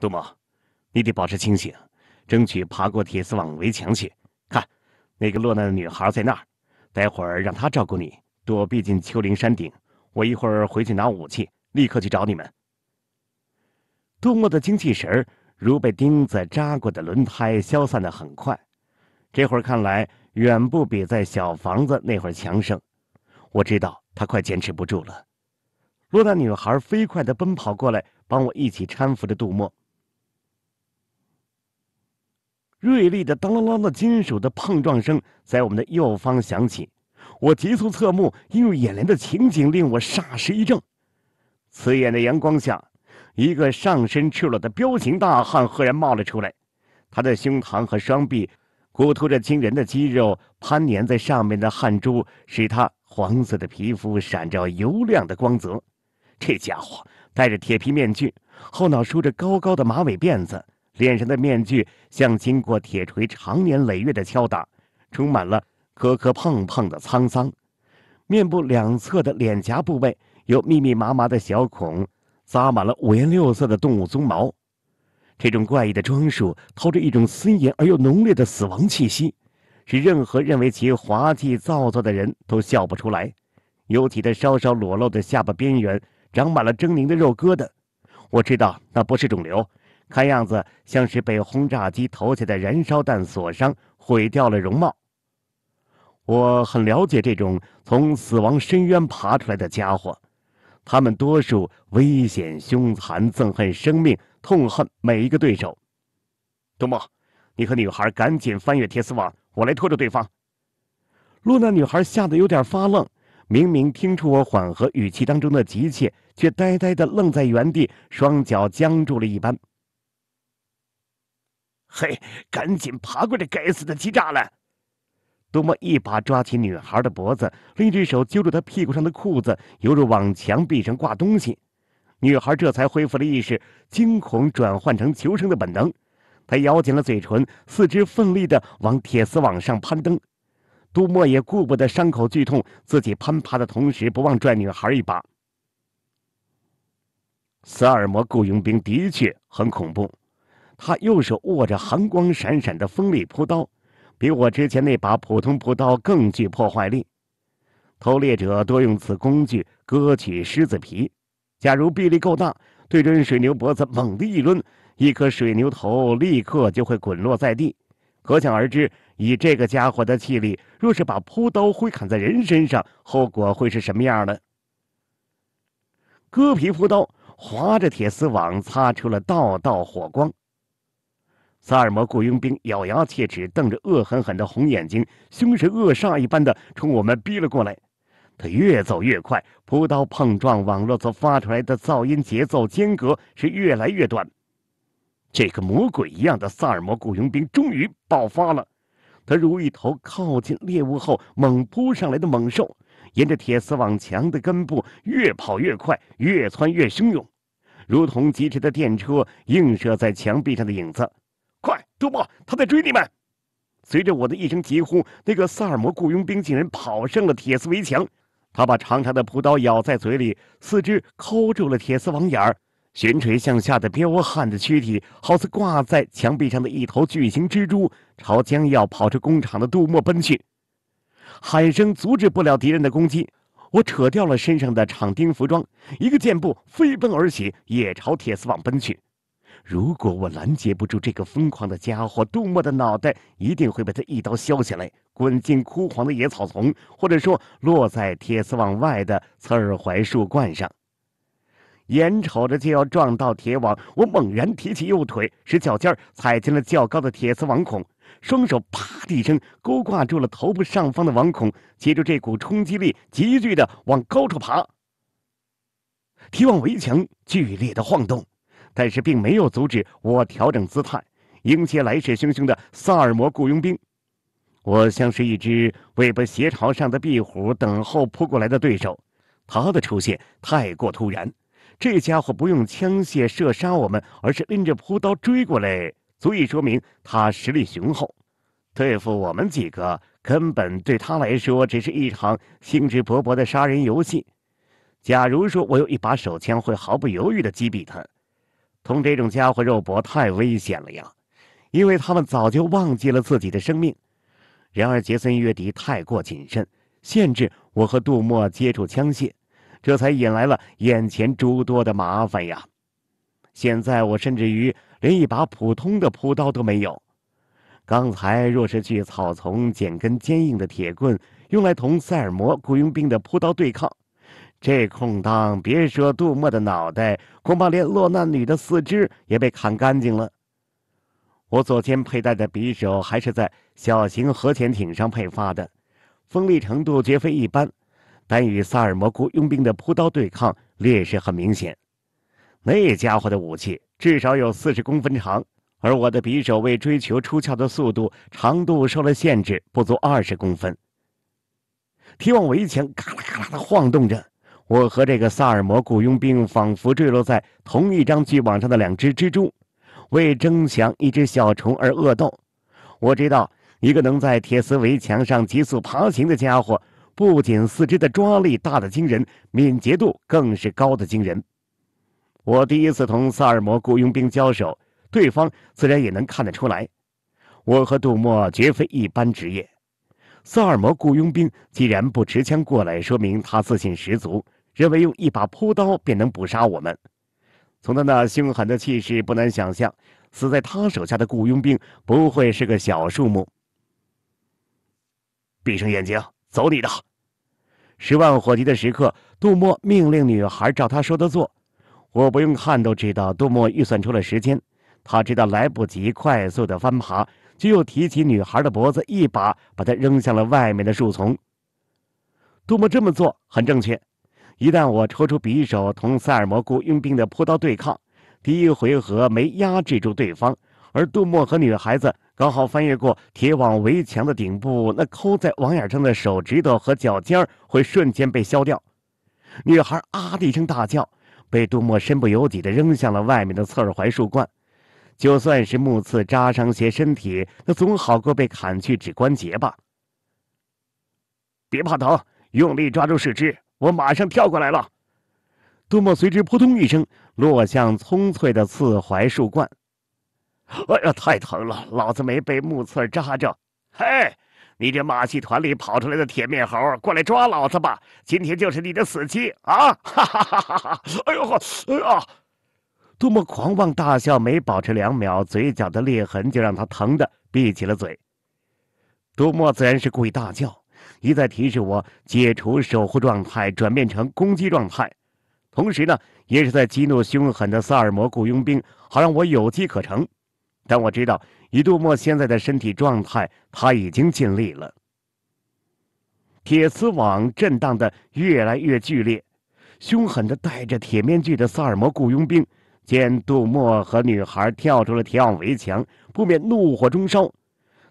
杜某，你得保持清醒，争取爬过铁丝网围墙去。看，那个落难的女孩在那儿，待会儿让她照顾你，躲避进丘陵山顶。我一会儿回去拿武器，立刻去找你们。杜莫的精气神如被钉子扎过的轮胎，消散的很快。这会儿看来远不比在小房子那会儿强盛。我知道他快坚持不住了。落难女孩飞快的奔跑过来，帮我一起搀扶着杜莫。锐利的“当啷啷”的金属的碰撞声在我们的右方响起，我急速侧目，映入眼帘的情景令我霎时一怔。刺眼的阳光下，一个上身赤裸的彪形大汉赫然冒了出来。他的胸膛和双臂鼓突着惊人的肌肉，攀粘在上面的汗珠使他黄色的皮肤闪着油亮的光泽。这家伙戴着铁皮面具，后脑梳着高高的马尾辫子。脸上的面具像经过铁锤长年累月的敲打，充满了磕磕碰碰的沧桑。面部两侧的脸颊部位有密密麻麻的小孔，扎满了五颜六色的动物鬃毛。这种怪异的装束透着一种森严而又浓烈的死亡气息，使任何认为其滑稽造作的人都笑不出来。尤其他稍稍裸露的下巴边缘长满了狰狞的肉疙瘩，我知道那不是肿瘤。看样子像是被轰炸机投下的燃烧弹所伤，毁掉了容貌。我很了解这种从死亡深渊爬出来的家伙，他们多数危险、凶残、憎恨生命、痛恨每一个对手。杜莫，你和女孩赶紧翻越铁丝网，我来拖住对方。露娜女孩吓得有点发愣，明明听出我缓和语气当中的急切，却呆呆的愣在原地，双脚僵住了一般。嘿，赶紧爬过这该死的鸡栅栏！杜莫一把抓起女孩的脖子，另一只手揪住她屁股上的裤子，犹如往墙壁上挂东西。女孩这才恢复了意识，惊恐转换成求生的本能。她咬紧了嘴唇，四肢奋力的往铁丝网上攀登。杜莫也顾不得伤口剧痛，自己攀爬的同时不忘拽女孩一把。萨尔摩雇佣兵的确很恐怖。他右手握着寒光闪闪的锋利扑刀，比我之前那把普通扑刀更具破坏力。偷猎者多用此工具割取狮子皮。假如臂力够大，对准水牛脖子猛地一抡，一颗水牛头立刻就会滚落在地。可想而知，以这个家伙的气力，若是把扑刀挥砍在人身上，后果会是什么样呢？割皮扑刀划着铁丝网，擦出了道道火光。萨尔摩雇佣兵咬牙切齿，瞪着恶狠狠的红眼睛，凶神恶煞一般的冲我们逼了过来。他越走越快，扑刀碰撞网络所发出来的噪音节奏间隔是越来越短。这个魔鬼一样的萨尔摩雇佣兵终于爆发了，他如一头靠近猎物后猛扑上来的猛兽，沿着铁丝网墙的根部越跑越快，越窜越汹涌，如同疾驰的电车映射在墙壁上的影子。杜莫，他在追你们！随着我的一声急呼，那个萨尔摩雇佣兵竟然跑上了铁丝围墙。他把长长的朴刀咬在嘴里，四肢抠住了铁丝网眼儿，悬垂向下的彪悍的躯体好似挂在墙壁上的一头巨型蜘蛛，朝将要跑出工厂的杜莫奔去。喊声阻止不了敌人的攻击，我扯掉了身上的厂丁服装，一个箭步飞奔而起，也朝铁丝网奔去。如果我拦截不住这个疯狂的家伙，杜莫的脑袋一定会被他一刀削下来，滚进枯黄的野草丛，或者说落在铁丝网外的刺槐树冠上。眼瞅着就要撞到铁网，我猛然提起右腿，使脚尖儿踩进了较高的铁丝网孔，双手啪的一声勾挂住了头部上方的网孔，借助这股冲击力，急剧的往高处爬。铁网围墙剧烈的晃动。但是并没有阻止我调整姿态，迎接来势汹汹的萨尔摩雇佣兵。我像是一只尾巴斜朝上的壁虎，等候扑过来的对手。他的出现太过突然，这家伙不用枪械射杀我们，而是拎着朴刀追过来，足以说明他实力雄厚。对付我们几个，根本对他来说只是一场兴致勃勃的杀人游戏。假如说我有一把手枪，会毫不犹豫地击毙他。同这种家伙肉搏太危险了呀，因为他们早就忘记了自己的生命。然而，杰森·约迪太过谨慎，限制我和杜莫接触枪械，这才引来了眼前诸多的麻烦呀。现在，我甚至于连一把普通的扑刀都没有。刚才若是去草丛捡根坚硬的铁棍，用来同塞尔摩雇佣兵的扑刀对抗。这空当，别说杜莫的脑袋，恐怕连落难女的四肢也被砍干净了。我左肩佩戴的匕首还是在小型核潜艇上配发的，锋利程度绝非一般，但与萨尔摩库佣兵的朴刀对抗，劣势很明显。那家伙的武器至少有四十公分长，而我的匕首为追求出鞘的速度，长度受了限制，不足二十公分。铁往围墙咔啦咔啦的晃动着。我和这个萨尔摩雇佣兵仿佛坠落在同一张巨网上的两只蜘蛛，为争抢一只小虫而恶斗。我知道，一个能在铁丝围墙上急速爬行的家伙，不仅四肢的抓力大得惊人，敏捷度更是高的惊人。我第一次同萨尔摩雇佣兵交手，对方自然也能看得出来，我和杜莫绝非一般职业。萨尔摩雇佣兵既然不持枪过来，说明他自信十足。认为用一把朴刀便能捕杀我们，从他那凶狠的气势不难想象，死在他手下的雇佣兵不会是个小数目。闭上眼睛，走你的！十万火急的时刻，杜莫命令女孩照他说的做。我不用看都知道，杜莫预算出了时间，他知道来不及快速的翻爬，就又提起女孩的脖子，一把把她扔向了外面的树丛。杜莫这么做很正确。一旦我抽出匕首，同塞尔蘑菇用兵的朴刀对抗，第一回合没压制住对方，而杜莫和女孩子刚好翻越过铁网围墙的顶部，那抠在网眼上的手指头和脚尖会瞬间被削掉。女孩啊的一声大叫，被杜莫身不由己的扔向了外面的刺槐树冠。就算是木刺扎伤些身体，那总好过被砍去指关节吧。别怕疼，用力抓住树枝。我马上跳过来了，杜莫随之扑通一声落向葱翠的刺槐树冠。哎呀，太疼了！老子没被木刺扎着。嘿，你这马戏团里跑出来的铁面猴，过来抓老子吧！今天就是你的死期啊！哈哈哈哈！哎呦呵，哎呀！杜莫狂妄大笑，没保持两秒，嘴角的裂痕就让他疼的闭起了嘴。杜莫自然是故意大叫。一再提示我解除守护状态，转变成攻击状态，同时呢，也是在激怒凶狠的萨尔摩雇佣兵，好让我有机可乘。但我知道，以杜莫现在的身体状态，他已经尽力了。铁丝网震荡的越来越剧烈，凶狠的戴着铁面具的萨尔摩雇佣兵见杜莫和女孩跳出了铁网围墙，不免怒火中烧，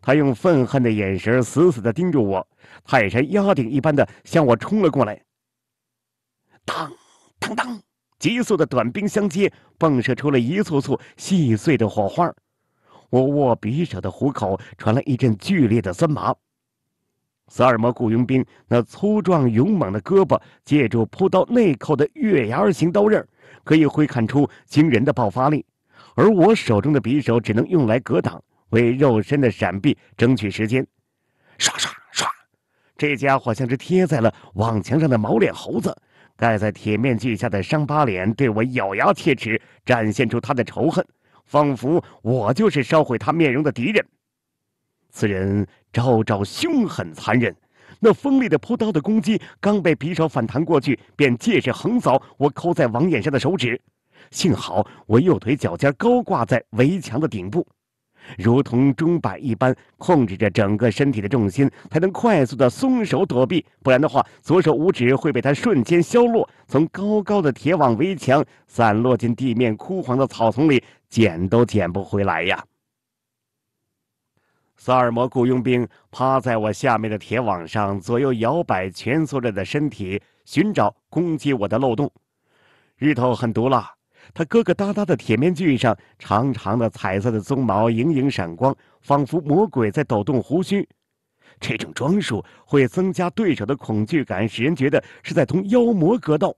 他用愤恨的眼神死死的盯住我。泰山压顶一般的向我冲了过来。当当当！急速的短兵相接，迸射出了一簇簇细碎的火花。我握匕首的虎口传来一阵剧烈的酸麻。萨尔摩雇佣兵那粗壮勇猛的胳膊，借助扑刀内扣的月牙形刀刃，可以挥砍出惊人的爆发力，而我手中的匕首只能用来格挡，为肉身的闪避争取时间。唰唰！这家伙像是贴在了网墙上的毛脸猴子，盖在铁面具下的伤疤脸对我咬牙切齿，展现出他的仇恨，仿佛我就是烧毁他面容的敌人。此人招招凶狠残忍，那锋利的朴刀的攻击刚被匕首反弹过去，便借势横扫我扣在网眼上的手指。幸好我右腿脚尖高挂在围墙的顶部。如同钟摆一般控制着整个身体的重心，才能快速的松手躲避。不然的话，左手五指会被他瞬间削落，从高高的铁网围墙散落进地面枯黄的草丛里，捡都捡不回来呀。萨尔摩雇佣兵趴在我下面的铁网上，左右摇摆，蜷缩着的身体寻找攻击我的漏洞。日头很毒辣。他疙疙瘩瘩的铁面具上，长长的彩色的鬃毛盈盈闪光，仿佛魔鬼在抖动胡须。这种装束会增加对手的恐惧感，使人觉得是在同妖魔格斗。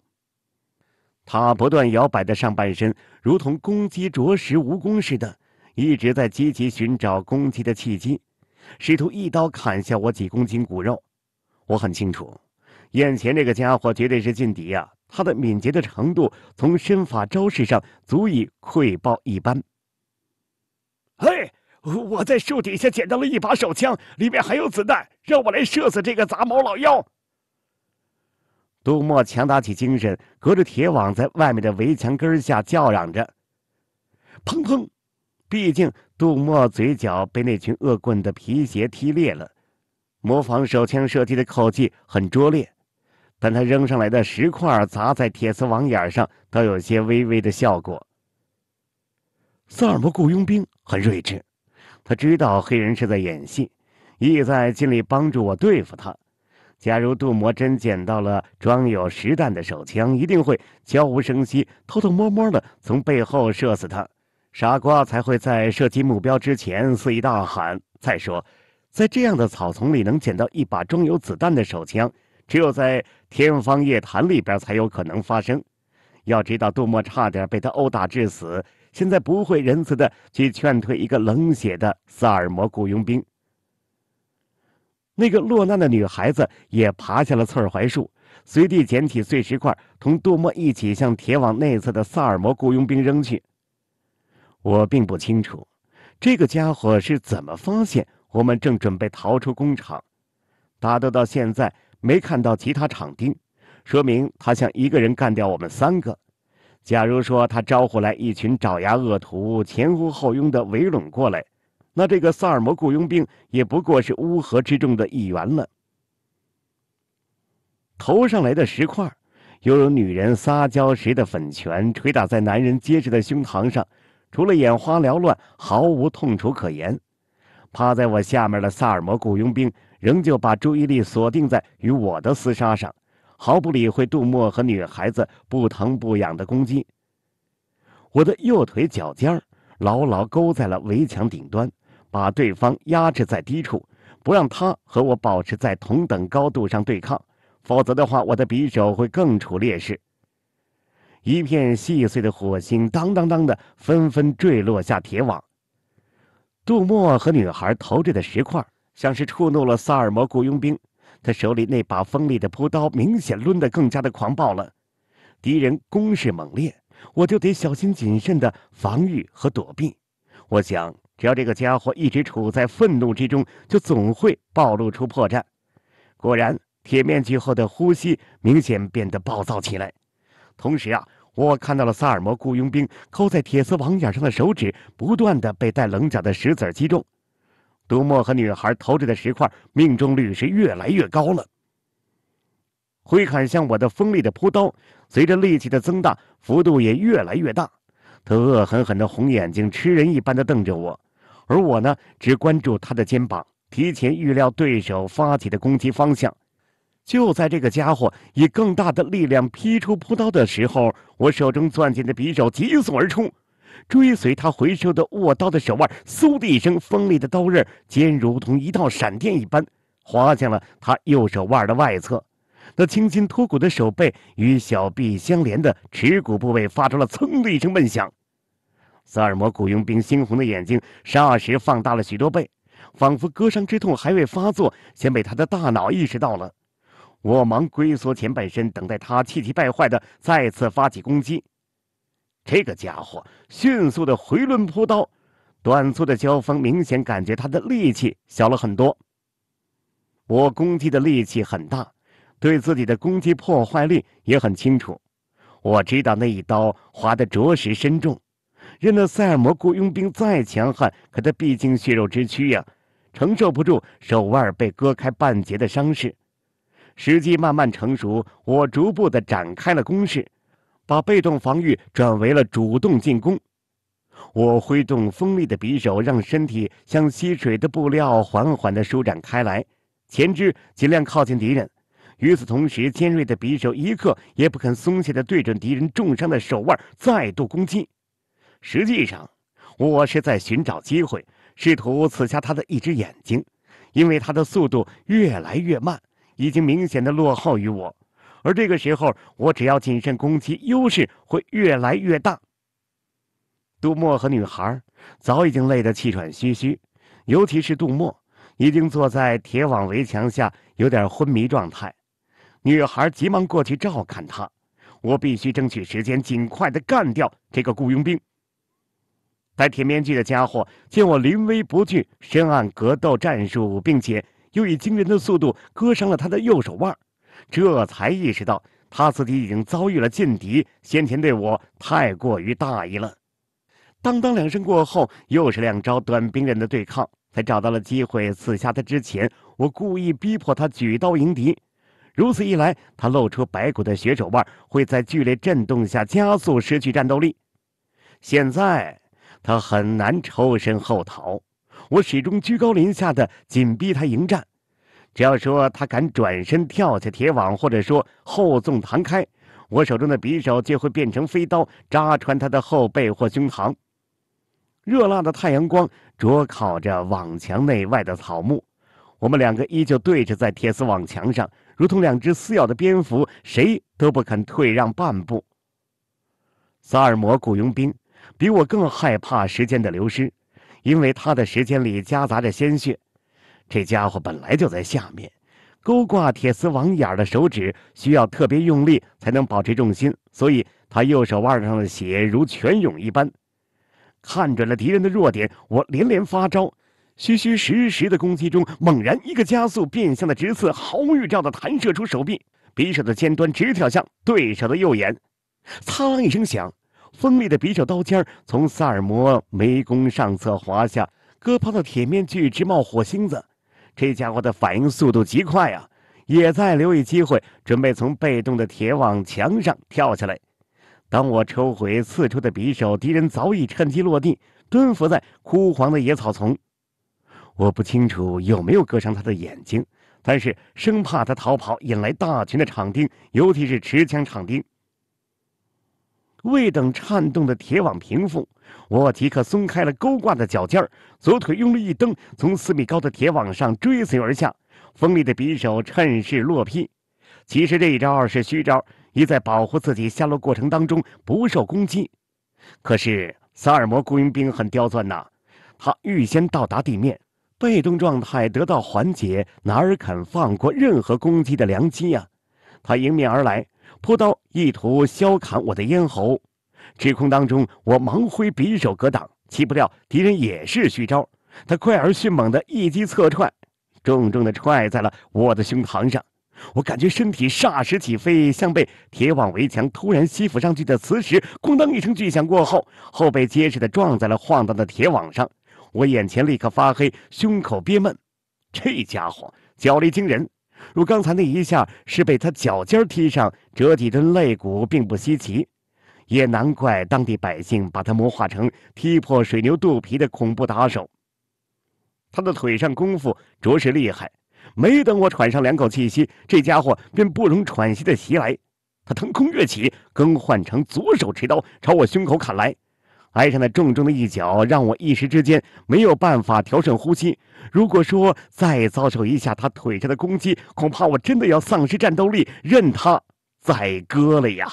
他不断摇摆的上半身，如同公鸡啄食蜈蚣似的，一直在积极寻找攻击的契机，试图一刀砍下我几公斤骨肉。我很清楚，眼前这个家伙绝对是劲敌啊。他的敏捷的程度，从身法招式上足以窥豹一斑。嘿，我在树底下捡到了一把手枪，里面还有子弹，让我来射死这个杂毛老妖！杜莫强打起精神，隔着铁网，在外面的围墙根下叫嚷着：“砰砰！”毕竟杜莫嘴角被那群恶棍的皮鞋踢裂了，模仿手枪射击的口气很拙劣。但他扔上来的石块砸在铁丝网眼上，都有些微微的效果。萨尔摩雇佣兵很睿智，他知道黑人是在演戏，意在尽力帮助我对付他。假如杜摩真捡到了装有实弹的手枪，一定会悄无声息、偷偷摸摸的从背后射死他。傻瓜才会在射击目标之前肆意大喊。再说，在这样的草丛里能捡到一把装有子弹的手枪。只有在天方夜谭里边才有可能发生。要知道，杜莫差点被他殴打致死，现在不会仁慈的去劝退一个冷血的萨尔摩雇佣兵。那个落难的女孩子也爬下了刺槐树，随地捡起碎石块，同杜莫一起向铁网内侧的萨尔摩雇佣兵扔去。我并不清楚，这个家伙是怎么发现我们正准备逃出工厂，打斗到现在。没看到其他场丁，说明他想一个人干掉我们三个。假如说他招呼来一群爪牙恶徒前呼后拥的围拢过来，那这个萨尔摩雇佣兵也不过是乌合之众的一员了。头上来的石块，犹如女人撒娇时的粉拳，捶打在男人结实的胸膛上，除了眼花缭乱，毫无痛楚可言。趴在我下面的萨尔摩雇佣兵。仍旧把注意力锁定在与我的厮杀上，毫不理会杜莫和女孩子不疼不痒的攻击。我的右腿脚尖牢牢勾在了围墙顶端，把对方压制在低处，不让他和我保持在同等高度上对抗，否则的话，我的匕首会更处劣势。一片细碎的火星当当当的纷纷坠落下铁网，杜莫和女孩投掷的石块。像是触怒了萨尔摩雇佣兵，他手里那把锋利的朴刀明显抡得更加的狂暴了。敌人攻势猛烈，我就得小心谨慎的防御和躲避。我想，只要这个家伙一直处在愤怒之中，就总会暴露出破绽。果然，铁面具后的呼吸明显变得暴躁起来。同时啊，我看到了萨尔摩雇佣兵扣在铁丝网眼上的手指不断的被带棱角的石子击中。毒沫和女孩投掷的石块命中率是越来越高了。挥砍向我的锋利的朴刀，随着力气的增大，幅度也越来越大。他恶狠狠的红眼睛，吃人一般的瞪着我，而我呢，只关注他的肩膀，提前预料对手发起的攻击方向。就在这个家伙以更大的力量劈出朴刀的时候，我手中攥紧的匕首疾速而出。追随他回收的握刀的手腕，嗖的一声，锋利的刀刃尖如同一道闪电一般，划向了他右手腕的外侧。那青筋脱骨的手背与小臂相连的耻骨部位发出了噌的一声闷响。萨尔摩雇佣兵猩红的眼睛霎时放大了许多倍，仿佛割伤之痛还未发作，先被他的大脑意识到了。我忙龟缩前半身，等待他气急败坏的再次发起攻击。这个家伙迅速的回抡扑刀，短促的交锋，明显感觉他的力气小了很多。我攻击的力气很大，对自己的攻击破坏力也很清楚。我知道那一刀划得着实深重。任那塞尔摩雇佣兵再强悍，可他毕竟血肉之躯呀，承受不住手腕被割开半截的伤势。时机慢慢成熟，我逐步的展开了攻势。把被动防御转为了主动进攻，我挥动锋利的匕首，让身体像吸水的布料缓缓地舒展开来，前肢尽量靠近敌人，与此同时，尖锐的匕首一刻也不肯松懈地对准敌人重伤的手腕，再度攻击。实际上，我是在寻找机会，试图刺瞎他的一只眼睛，因为他的速度越来越慢，已经明显的落后于我。而这个时候，我只要谨慎攻击，优势会越来越大。杜莫和女孩早已经累得气喘吁吁，尤其是杜莫，已经坐在铁网围墙下，有点昏迷状态。女孩急忙过去照看他。我必须争取时间，尽快的干掉这个雇佣兵。戴铁面具的家伙见我临危不惧，深谙格斗战术，并且又以惊人的速度割伤了他的右手腕。这才意识到他自己已经遭遇了劲敌，先前对我太过于大意了。当当两声过后，又是两招短兵刃的对抗，才找到了机会刺下他。之前我故意逼迫他举刀迎敌，如此一来，他露出白骨的血手腕会在剧烈震动下加速失去战斗力。现在他很难抽身后逃，我始终居高临下的紧逼他迎战。只要说他敢转身跳下铁网，或者说后纵弹开，我手中的匕首就会变成飞刀，扎穿他的后背或胸膛。热辣的太阳光灼烤着网墙内外的草木，我们两个依旧对着在铁丝网墙上，如同两只撕咬的蝙蝠，谁都不肯退让半步。萨尔摩雇佣兵比我更害怕时间的流失，因为他的时间里夹杂着鲜血。这家伙本来就在下面，勾挂铁丝网眼的手指需要特别用力才能保持重心，所以他右手腕上的血如泉涌一般。看准了敌人的弱点，我连连发招，虚虚实实的攻击中，猛然一个加速变相的直刺，毫无预兆的弹射出手臂，匕首的尖端直挑向对手的右眼。擦啷一声响，锋利的匕首刀尖从萨尔摩眉弓上侧滑下，割破的铁面具直冒火星子。这家伙的反应速度极快啊，也在留意机会，准备从被动的铁网墙上跳下来。当我抽回刺出的匕首，敌人早已趁机落地，蹲伏在枯黄的野草丛。我不清楚有没有割伤他的眼睛，但是生怕他逃跑，引来大群的场丁，尤其是持枪场丁。未等颤动的铁网平复，我即刻松开了勾挂的脚尖儿，左腿用力一蹬，从四米高的铁网上追随而下，锋利的匕首趁势落劈。其实这一招是虚招，意在保护自己下落过程当中不受攻击。可是萨尔摩雇佣兵很刁钻呐，他预先到达地面，被动状态得到缓解，哪肯放过任何攻击的良机呀？他迎面而来。拖刀意图削砍我的咽喉，指空当中，我忙挥匕首格挡，岂不料敌人也是虚招，他快而迅猛的一击侧踹，重重的踹在了我的胸膛上。我感觉身体霎时起飞，像被铁网围墙突然吸附上去的磁石，咣当一声巨响过后，后背结实的撞在了晃荡的铁网上，我眼前立刻发黑，胸口憋闷，这家伙脚力惊人。如刚才那一下是被他脚尖踢上折几根肋骨并不稀奇，也难怪当地百姓把他魔化成踢破水牛肚皮的恐怖打手。他的腿上功夫着实厉害，没等我喘上两口气息，这家伙便不容喘息的袭来。他腾空跃起，更换成左手持刀朝我胸口砍来。挨上的重重的一脚，让我一时之间没有办法调整呼吸。如果说再遭受一下他腿上的攻击，恐怕我真的要丧失战斗力，任他宰割了呀。